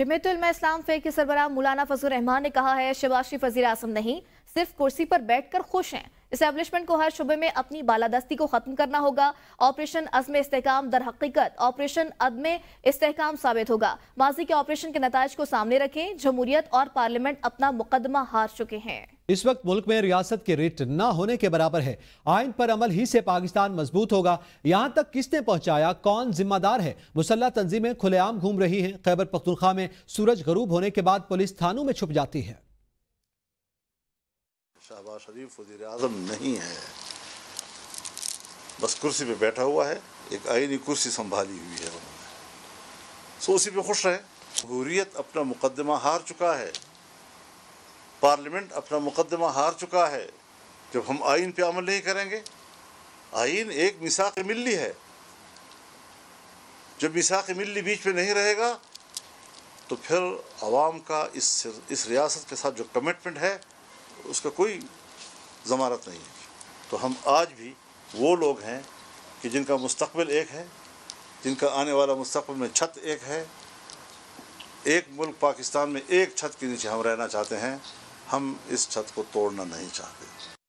जमीतुलमा इस्लाम फे के सरबरा मौलाना फजल रहमान ने कहा है शबाज शरीफ वजी अजम नहीं सिर्फ कुर्सी पर बैठ कर खुश हैं इस्टेबलिशमेंट को हर शुबे में अपनी बालादस्ती को ख़त्म करना होगा ऑपरेशन अजम इसकाम दर हकीकत ऑपरेशन अदम इसकाम साबित होगा माजी के ऑपरेशन के नतज को सामने रखें जमहूरियत और पार्लियामेंट अपना मुकदमा हार चुके हैं इस वक्त मुल्क में रियासत के रिट न होने के बराबर है आइन पर अमल ही से पाकिस्तान मजबूत होगा यहां तक किसने पहुंचाया कौन जिम्मेदार है मुसल्ला तंजीमें खुलेआम घूम रही हैं खैबर पख्तनख्वा में सूरज गरूब होने के बाद पुलिस थानों में छुप जाती है शहबाज शरीफ वजीर आजम नहीं है बस कुर्सी पे बैठा हुआ है एक आईनी कुर्सी संभाली हुई है उन्होंने सो उसी पे खुश रहे जमहूरियत अपना मुकदमा हार चुका है पार्लियामेंट अपना मुकदमा हार चुका है जब हम आइन पे अमल नहीं करेंगे आइन एक मिसाक मिली है जब मिसाक मिली बीच में नहीं रहेगा तो फिर आवाम का इस इस रियासत के साथ जो कमिटमेंट है उसका कोई ज़मानत नहीं है तो हम आज भी वो लोग हैं कि जिनका मुस्तबिल एक है जिनका आने वाला मुस्तबिल में छत एक है एक मुल्क पाकिस्तान में एक छत के नीचे हम रहना चाहते हैं हम इस छत को तोड़ना नहीं चाहते